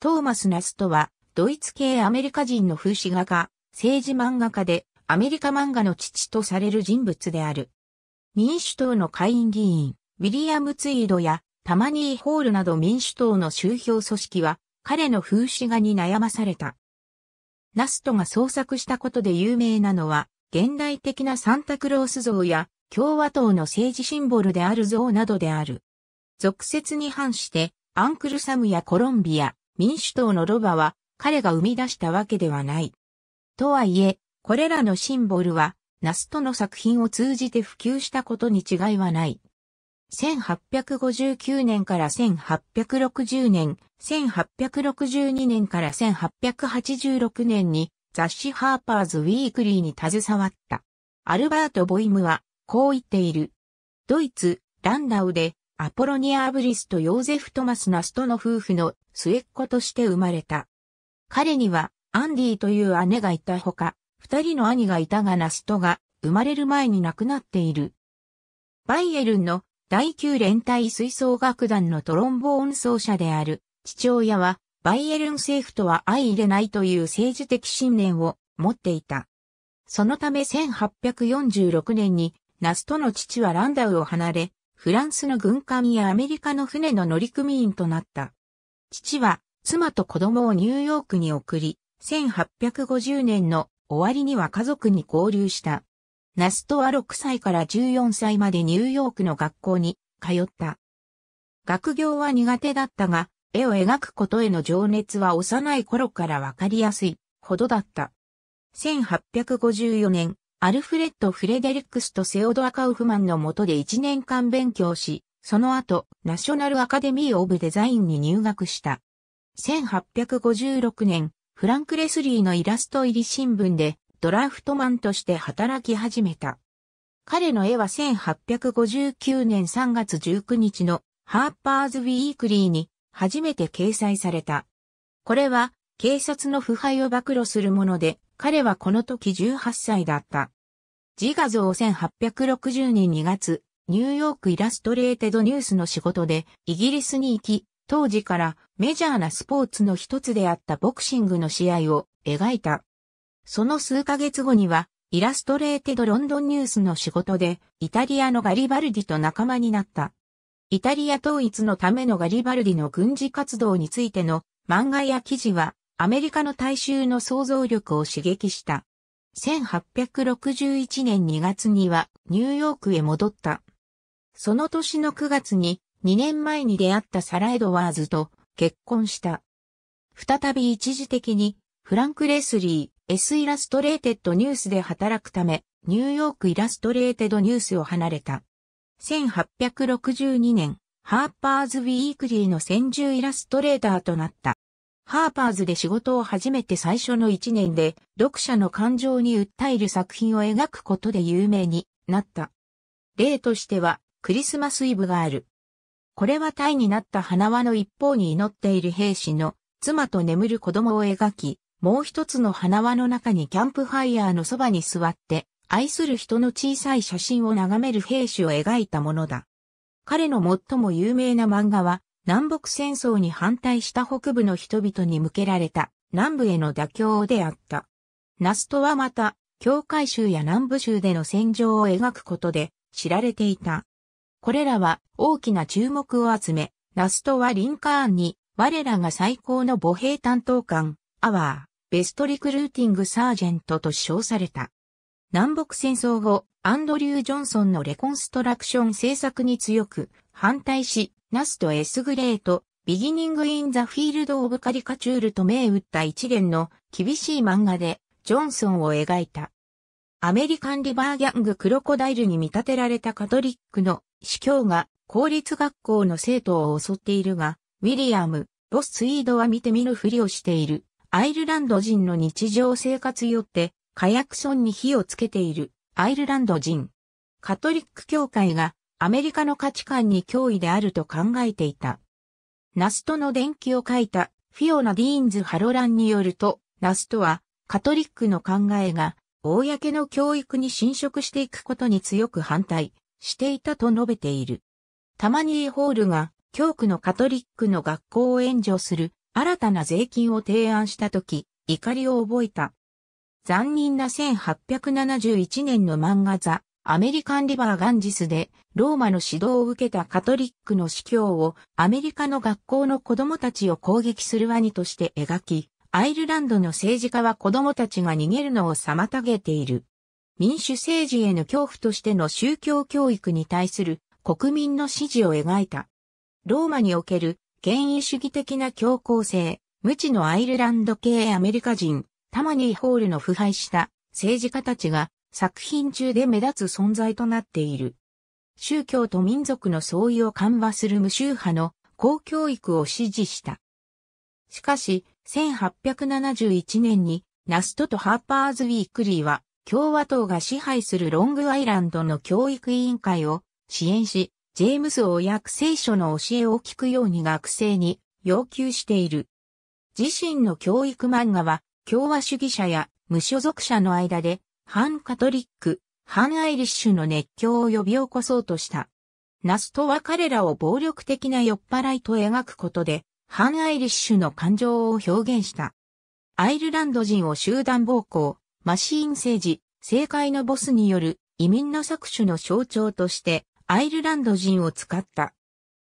トーマス・ナストは、ドイツ系アメリカ人の風刺画家、政治漫画家で、アメリカ漫画の父とされる人物である。民主党の下院議員、ウィリアム・ツイードやタマニー・ホールなど民主党の周票組織は、彼の風刺画に悩まされた。ナストが創作したことで有名なのは、現代的なサンタクロース像や共和党の政治シンボルである像などである。俗説に反して、アンクルサムやコロンビア、民主党のロバは彼が生み出したわけではない。とはいえ、これらのシンボルは、ナストの作品を通じて普及したことに違いはない。1859年から1860年、1862年から1886年に雑誌ハーパーズ・ウィークリーに携わった。アルバート・ボイムは、こう言っている。ドイツ、ランダウでアポロニア・アブリスとヨーゼフ・トマス・ナストの夫婦の末っ子として生まれた。彼にはアンディという姉がいたほか、二人の兄がいたがナストが生まれる前に亡くなっている。バイエルンの第9連隊吹奏楽団のトロンボーン奏者である父親はバイエルン政府とは相入れないという政治的信念を持っていた。そのため1846年にナストの父はランダウを離れ、フランスの軍艦やアメリカの船の乗組員となった。父は妻と子供をニューヨークに送り、1850年の終わりには家族に合流した。ナストは6歳から14歳までニューヨークの学校に通った。学業は苦手だったが、絵を描くことへの情熱は幼い頃からわかりやすいほどだった。1854年、アルフレッド・フレデリックスとセオドア・カウフマンの下で1年間勉強し、その後、ナショナル・アカデミー・オブ・デザインに入学した。1856年、フランク・レスリーのイラスト入り新聞で、ドラフトマンとして働き始めた。彼の絵は1859年3月19日のハーパーズ・ウィークリーに初めて掲載された。これは警察の腐敗を暴露するもので、彼はこの時18歳だった。自画像を1860年2月、ニューヨークイラストレーテドニュースの仕事でイギリスに行き、当時からメジャーなスポーツの一つであったボクシングの試合を描いた。その数ヶ月後には、イラストレーテドロンドンニュースの仕事で、イタリアのガリバルディと仲間になった。イタリア統一のためのガリバルディの軍事活動についての漫画や記事はアメリカの大衆の想像力を刺激した。1861年2月にはニューヨークへ戻った。その年の9月に2年前に出会ったサラ・エドワーズと結婚した。再び一時的にフランク・レスリー、S イラストレーテッドニュースで働くため、ニューヨークイラストレーテッドニュースを離れた。1862年、ハーパーズ・ウィークリーの先住イラストレーターとなった。ハーパーズで仕事を始めて最初の1年で、読者の感情に訴える作品を描くことで有名になった。例としては、クリスマスイブがある。これはタイになった花輪の一方に祈っている兵士の妻と眠る子供を描き、もう一つの花輪の中にキャンプファイヤーのそばに座って、愛する人の小さい写真を眺める兵士を描いたものだ。彼の最も有名な漫画は、南北戦争に反対した北部の人々に向けられた南部への妥協であった。ナストはまた、境界州や南部州での戦場を描くことで知られていた。これらは大きな注目を集め、ナストはリンカーンに我らが最高の母兵担当官、アワー、ベストリクルーティングサージェントと称された。南北戦争後、アンドリュー・ジョンソンのレコンストラクション政策に強く反対し、ナスト・エスグレート、ビギニング・イン・ザ・フィールド・オブ・カリカチュールと銘打った一連の厳しい漫画で、ジョンソンを描いた。アメリカン・リバーギャング・クロコダイルに見立てられたカトリックの司教が公立学校の生徒を襲っているが、ウィリアム、ボス・ツイードは見て見ぬふりをしている。アイルランド人の日常生活よって、火薬村に火をつけているアイルランド人。カトリック教会がアメリカの価値観に脅威であると考えていた。ナストの伝記を書いたフィオナ・ディーンズ・ハロランによると、ナストはカトリックの考えが公の教育に侵食していくことに強く反対していたと述べている。タマニー・ホールが教区のカトリックの学校を援助する新たな税金を提案したとき、怒りを覚えた。残忍な1871年の漫画ザ・アメリカンリバーガンジスでローマの指導を受けたカトリックの司教をアメリカの学校の子供たちを攻撃するワニとして描き、アイルランドの政治家は子供たちが逃げるのを妨げている。民主政治への恐怖としての宗教教育に対する国民の支持を描いた。ローマにおける権威主義的な強硬性、無知のアイルランド系アメリカ人、タマニーホールの腐敗した政治家たちが作品中で目立つ存在となっている。宗教と民族の相違を緩和する無宗派の公教育を支持した。しかし、1871年にナストとハーパーズ・ウィークリーは共和党が支配するロングアイランドの教育委員会を支援し、ジェームスを約聖書の教えを聞くように学生に要求している。自身の教育漫画は共和主義者や無所属者の間で反カトリック、反アイリッシュの熱狂を呼び起こそうとした。ナストは彼らを暴力的な酔っ払いと描くことで、反アイリッシュの感情を表現した。アイルランド人を集団暴行、マシーン政治、政界のボスによる移民の搾取の象徴としてアイルランド人を使った。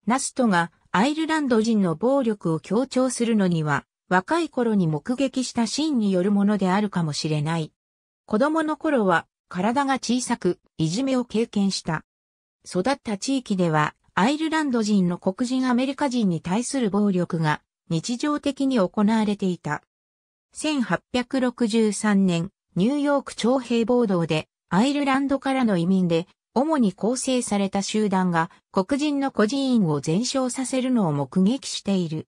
ナストがアイルランド人の暴力を強調するのには若い頃に目撃したシーンによるものであるかもしれない。子供の頃は体が小さくいじめを経験した。育った地域ではアイルランド人の黒人アメリカ人に対する暴力が日常的に行われていた。1863年、ニューヨーク徴兵暴動でアイルランドからの移民で主に構成された集団が黒人の孤児院を全焼させるのを目撃している。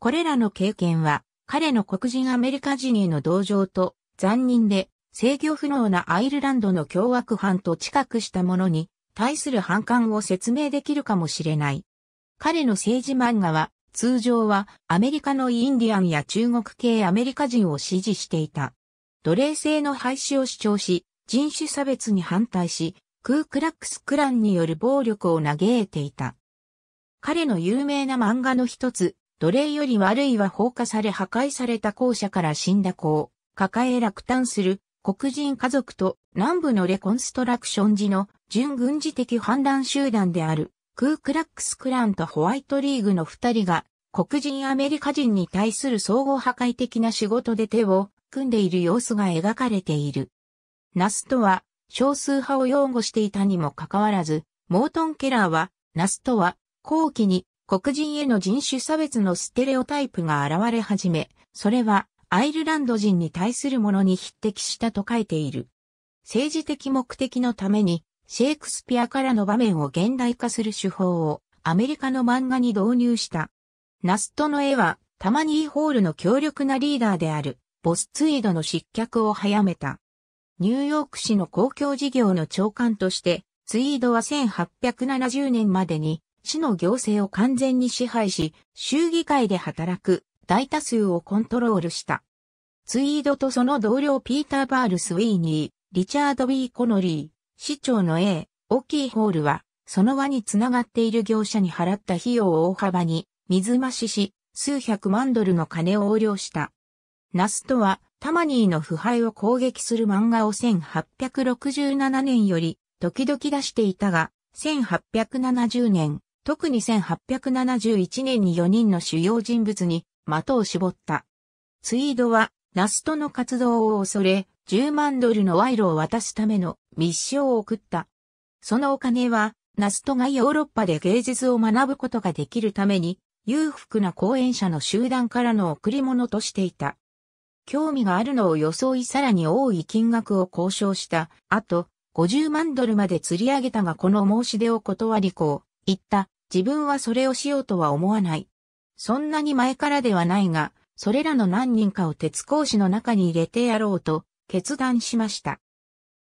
これらの経験は彼の黒人アメリカ人への同情と残忍で制御不能なアイルランドの凶悪犯と近くした者に対する反感を説明できるかもしれない。彼の政治漫画は通常はアメリカのインディアンや中国系アメリカ人を支持していた。奴隷制の廃止を主張し、人種差別に反対し、クークラックスクランによる暴力を嘆いていた。彼の有名な漫画の一つ、奴隷より悪いは放火され破壊された校舎から死んだ子を抱え落胆する黒人家族と南部のレコンストラクション時の準軍事的反乱集団であるクークラックスクランとホワイトリーグの二人が黒人アメリカ人に対する総合破壊的な仕事で手を組んでいる様子が描かれている。ナスとは少数派を擁護していたにもかかわらず、モートン・ケラーは、ナスとは後期に黒人への人種差別のステレオタイプが現れ始め、それはアイルランド人に対するものに匹敵したと書いている。政治的目的のために、シェイクスピアからの場面を現代化する手法をアメリカの漫画に導入した。ナストの絵は、タマニーホールの強力なリーダーである、ボスツイードの失脚を早めた。ニューヨーク市の公共事業の長官として、ツイードは1870年までに、市の行政を完全に支配し、州議会で働く大多数をコントロールした。ツイードとその同僚ピーター・バール・スウィーニー、リチャード・ー・コノリー、市長の A、オキー・ホールは、その輪につながっている業者に払った費用を大幅に水増しし、数百万ドルの金を横領した。ナスとは、タマニーの腐敗を攻撃する漫画を1867年より、時々出していたが、1870年、特に1871年に4人の主要人物に的を絞った。ツイードは、ナストの活動を恐れ、10万ドルの賄賂を渡すための密書を送った。そのお金は、ナストがヨーロッパで芸術を学ぶことができるために、裕福な講演者の集団からの贈り物としていた。興味があるのを装いさらに多い金額を交渉した。あと、50万ドルまで釣り上げたがこの申し出を断りこう、言った。自分はそれをしようとは思わない。そんなに前からではないが、それらの何人かを鉄格子の中に入れてやろうと決断しました。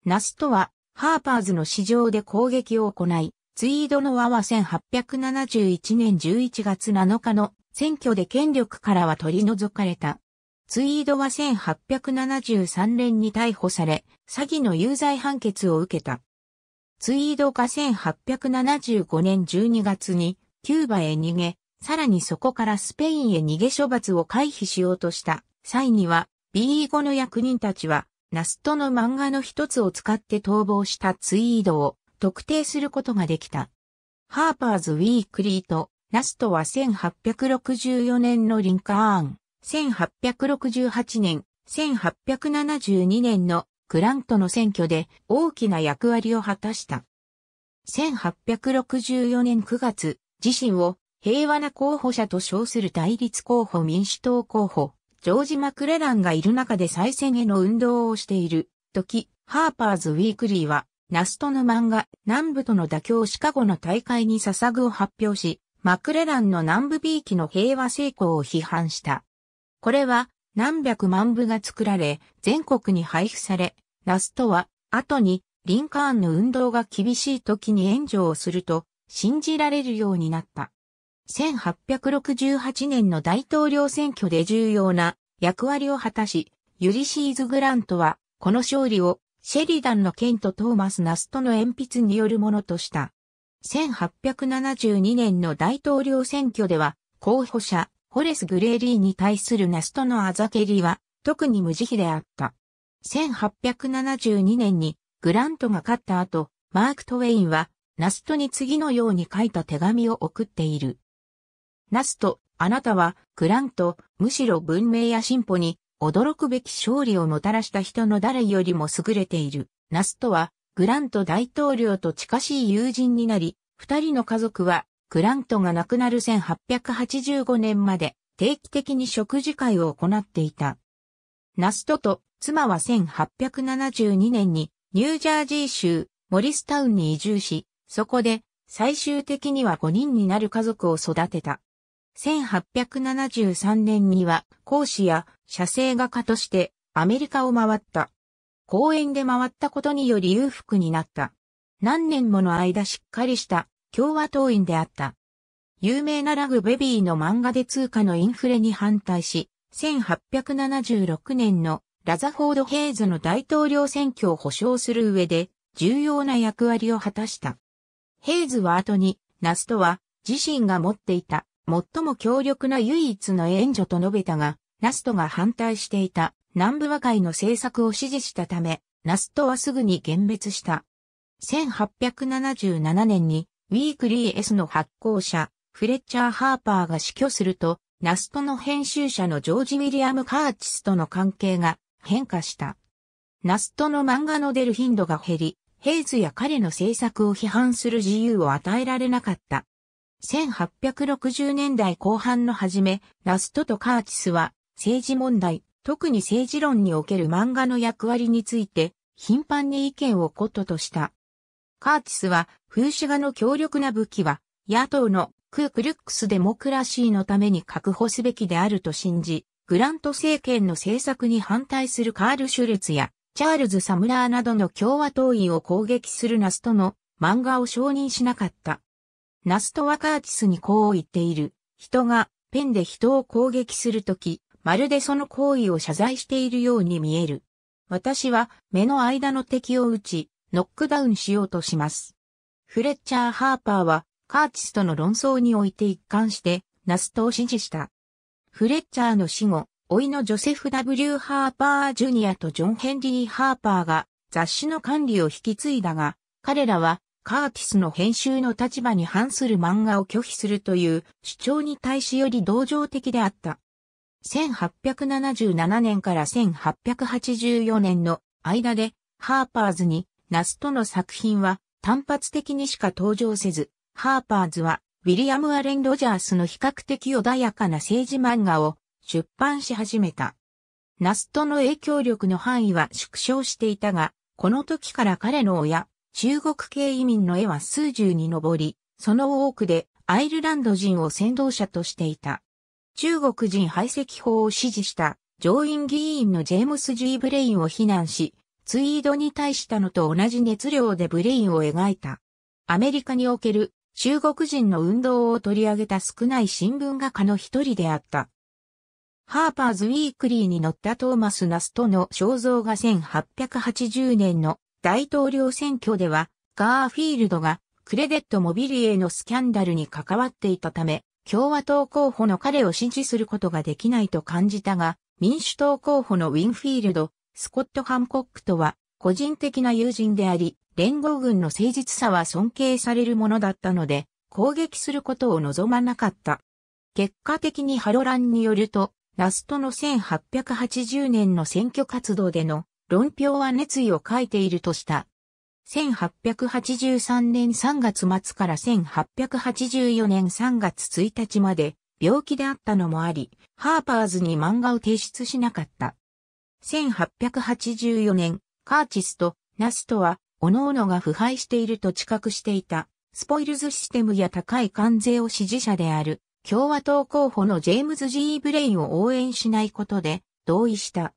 ナスとは、ハーパーズの市場で攻撃を行い、ツイードの輪は1871年11月7日の選挙で権力からは取り除かれた。ツイードは1873年に逮捕され、詐欺の有罪判決を受けた。ツイードが1875年12月にキューバへ逃げ、さらにそこからスペインへ逃げ処罰を回避しようとした際には、b 5の役人たちは、ナストの漫画の一つを使って逃亡したツイードを特定することができた。ハーパーズ・ウィークリーと、ナストは1864年のリンカーン、1868年、1872年のグラントの選挙で大きな役割を果たした。1864年9月、自身を平和な候補者と称する対立候補民主党候補、ジョージ・マクレランがいる中で再選への運動をしている時、ハーパーズ・ウィークリーは、ナストの漫画、南部との妥協シカゴの大会に捧ぐを発表し、マクレランの南部 B 期の平和成功を批判した。これは、何百万部が作られ、全国に配布され、ナストは、後に、リンカーンの運動が厳しい時に援助をすると、信じられるようになった。1868年の大統領選挙で重要な役割を果たし、ユリシーズ・グラントは、この勝利を、シェリダンの剣とトーマス・ナストの鉛筆によるものとした。1872年の大統領選挙では、候補者、ホレス・グレーリーに対するナストのあざけりは、特に無慈悲であった。1872年に、グラントが勝った後、マーク・トウェインは、ナストに次のように書いた手紙を送っている。ナスト、あなたは、クラント、むしろ文明や進歩に、驚くべき勝利をもたらした人の誰よりも優れている。ナストは、グラント大統領と近しい友人になり、二人の家族は、グラントが亡くなる1885年まで、定期的に食事会を行っていた。ナストと、妻は1872年に、ニュージャージー州、モリスタウンに移住し、そこで、最終的には5人になる家族を育てた。1873年には講師や写生画家としてアメリカを回った。公園で回ったことにより裕福になった。何年もの間しっかりした共和党員であった。有名なラグベビーの漫画で通貨のインフレに反対し、1876年のラザフォード・ヘイズの大統領選挙を保障する上で重要な役割を果たした。ヘイズは後に、ナストは自身が持っていた最も強力な唯一の援助と述べたが、ナストが反対していた南部和解の政策を支持したため、ナストはすぐに減別した。1877年にウィークリー S の発行者、フレッチャー・ハーパーが死去すると、ナストの編集者のジョージ・ウィリアム・カーチスとの関係が変化した。ナストの漫画の出る頻度が減り、ヘイズや彼の制作を批判する自由を与えられなかった。1860年代後半の初め、ラストとカーチスは政治問題、特に政治論における漫画の役割について頻繁に意見をこととした。カーチスは風刺画の強力な武器は野党のクークルックスデモクラシーのために確保すべきであると信じ、グラント政権の政策に反対するカール・シュルツやチャールズ・サムラーなどの共和党員を攻撃するナストの漫画を承認しなかった。ナストワカーティスにこう言っている。人がペンで人を攻撃するとき、まるでその行為を謝罪しているように見える。私は目の間の敵を撃ち、ノックダウンしようとします。フレッチャー・ハーパーはカーティスとの論争において一貫してナストを支持した。フレッチャーの死後、老いのジョセフ・ W・ ハーパー・ジュニアとジョン・ヘンリー・ハーパーが雑誌の管理を引き継いだが、彼らはカーティスの編集の立場に反する漫画を拒否するという主張に対しより同情的であった。1877年から1884年の間で、ハーパーズにナストの作品は単発的にしか登場せず、ハーパーズはウィリアム・アレン・ロジャースの比較的穏やかな政治漫画を出版し始めた。ナストの影響力の範囲は縮小していたが、この時から彼の親、中国系移民の絵は数十に上り、その多くでアイルランド人を先導者としていた。中国人排斥法を支持した上院議員のジェームス・ジー・ブレインを非難し、ツイードに対したのと同じ熱量でブレインを描いた。アメリカにおける中国人の運動を取り上げた少ない新聞画家の一人であった。ハーパーズ・ウィークリーに載ったトーマス・ナストの肖像画1880年の大統領選挙では、ガーフィールドがクレデットモビリエのスキャンダルに関わっていたため、共和党候補の彼を支持することができないと感じたが、民主党候補のウィンフィールド、スコット・ハンコックとは、個人的な友人であり、連合軍の誠実さは尊敬されるものだったので、攻撃することを望まなかった。結果的にハロランによると、ラストの1880年の選挙活動での論評は熱意を書いているとした。1883年3月末から1884年3月1日まで病気であったのもあり、ハーパーズに漫画を提出しなかった。1884年、カーチスとナスとは、各々が腐敗していると知覚していた、スポイルズシステムや高い関税を支持者である、共和党候補のジェームズ・ G・ ブレインを応援しないことで、同意した。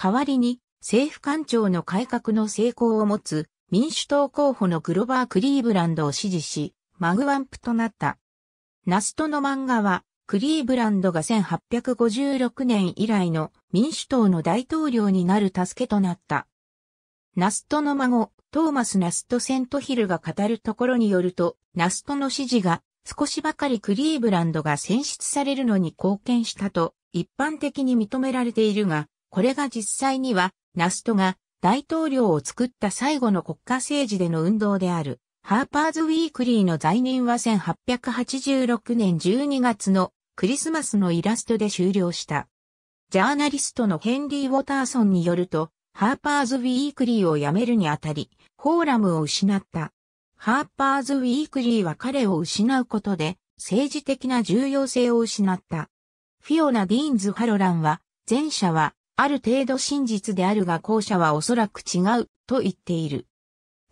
代わりに、政府官庁の改革の成功を持つ民主党候補のグロバー・クリーブランドを支持し、マグワンプとなった。ナストの漫画は、クリーブランドが1856年以来の民主党の大統領になる助けとなった。ナストの孫、トーマス・ナスト・セントヒルが語るところによると、ナストの支持が少しばかりクリーブランドが選出されるのに貢献したと一般的に認められているが、これが実際にはナストが大統領を作った最後の国家政治での運動である、ハーパーズ・ウィークリーの在任は1886年12月のクリスマスのイラストで終了した。ジャーナリストのヘンリー・ウォターソンによると、ハーパーズ・ウィークリーを辞めるにあたり、フォーラムを失った。ハーパーズ・ウィークリーは彼を失うことで、政治的な重要性を失った。フィオナ・ディーンズ・ハロランは、前者はある程度真実であるが後者はおそらく違う、と言っている。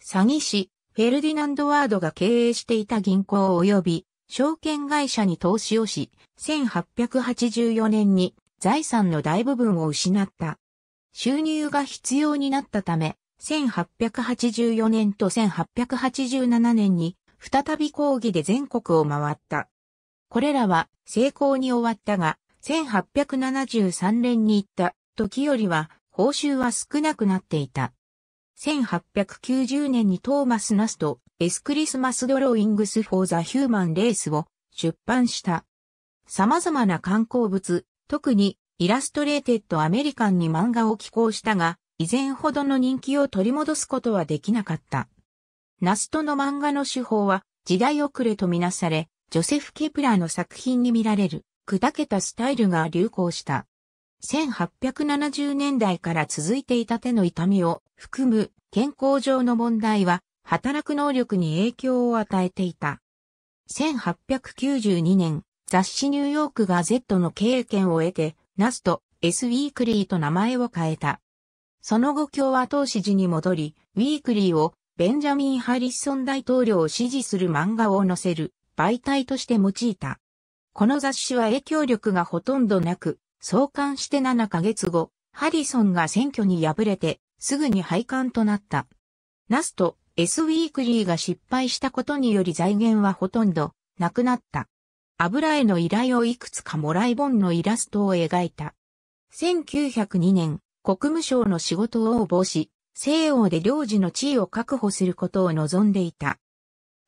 詐欺師、フェルディナンド・ワードが経営していた銀行及び証券会社に投資をし、1884年に財産の大部分を失った。収入が必要になったため、1884年と1887年に再び講義で全国を回った。これらは成功に終わったが、1873年に行った時よりは報酬は少なくなっていた。1890年にトーマス・ナスト、エスクリスマス・ドローイングス・フォー・ザ・ヒューマン・レースを出版した。様々な観光物、特にイラストレーテッド・アメリカンに漫画を寄稿したが、以前ほどの人気を取り戻すことはできなかった。ナストの漫画の手法は時代遅れとみなされ、ジョセフ・ケプラーの作品に見られる、砕けたスタイルが流行した。1870年代から続いていた手の痛みを含む健康上の問題は働く能力に影響を与えていた。1892年、雑誌ニューヨークが Z の経験を得て、ナスと S ウィークリーと名前を変えた。その後共和党支持に戻り、ウィークリーをベンジャミン・ハリッソン大統領を支持する漫画を載せる媒体として用いた。この雑誌は影響力がほとんどなく、創刊して7ヶ月後、ハリソンが選挙に敗れて、すぐに廃刊となった。ナスエ S ウィークリーが失敗したことにより財源はほとんどなくなった。油絵の依頼をいくつかもらい本のイラストを描いた。1902年、国務省の仕事を応募し、西欧で領事の地位を確保することを望んでいた。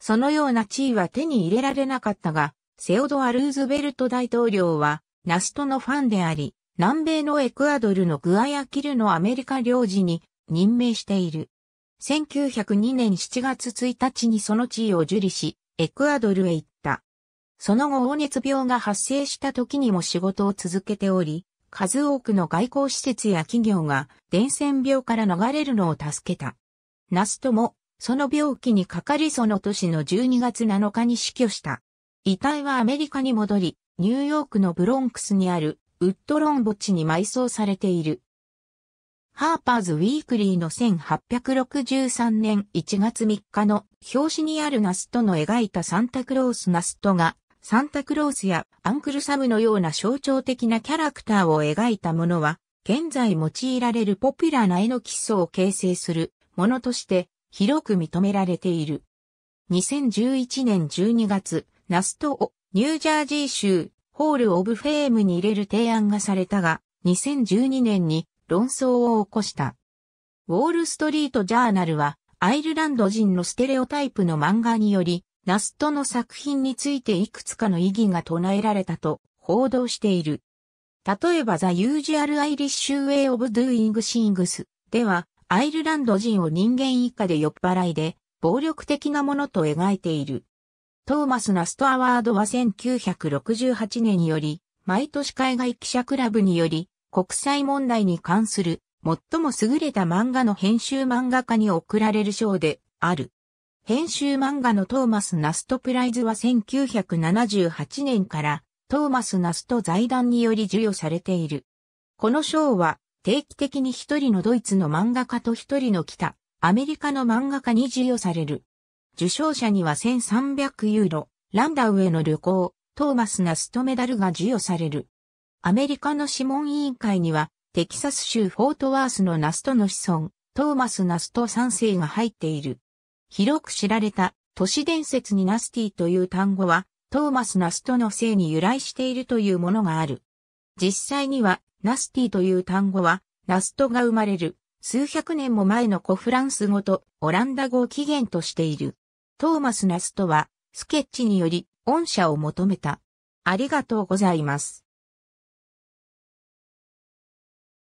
そのような地位は手に入れられなかったが、セオドア・ルーズベルト大統領は、ナストのファンであり、南米のエクアドルのグアヤキルのアメリカ領事に任命している。1902年7月1日にその地位を受理し、エクアドルへ行った。その後、黄熱病が発生した時にも仕事を続けており、数多くの外交施設や企業が伝染病から逃れるのを助けた。ナストも、その病気にかかりその年の12月7日に死去した。遺体はアメリカに戻り、ニューヨークのブロンクスにあるウッドロン墓地に埋葬されている。ハーパーズ・ウィークリーの1863年1月3日の表紙にあるナストの描いたサンタクロースナストがサンタクロースやアンクルサブのような象徴的なキャラクターを描いたものは現在用いられるポピュラーな絵の基礎を形成するものとして広く認められている。2011年12月、ナストをニュージャージー州、ホール・オブ・フェームに入れる提案がされたが、2012年に論争を起こした。ウォール・ストリート・ジャーナルは、アイルランド人のステレオタイプの漫画により、ナストの作品についていくつかの意義が唱えられたと報道している。例えば The Usual Irish Way of Doing Things では、アイルランド人を人間以下で酔っ払いで、暴力的なものと描いている。トーマス・ナスト・アワードは1968年より、毎年海外記者クラブにより、国際問題に関する、最も優れた漫画の編集漫画家に贈られる賞である。編集漫画のトーマス・ナストプライズは1978年からトーマス・ナスト財団により授与されている。この賞は定期的に一人のドイツの漫画家と一人の北、アメリカの漫画家に授与される。受賞者には1300ユーロ、ランダウへの旅行、トーマス・ナストメダルが授与される。アメリカの諮問委員会には、テキサス州フォートワースのナストの子孫、トーマス・ナスト3世が入っている。広く知られた都市伝説にナスティという単語は、トーマス・ナストの姓に由来しているというものがある。実際には、ナスティという単語は、ナストが生まれる、数百年も前の古フランス語とオランダ語を起源としている。トーマス・ナストは、スケッチにより、御社を求めた。ありがとうございます。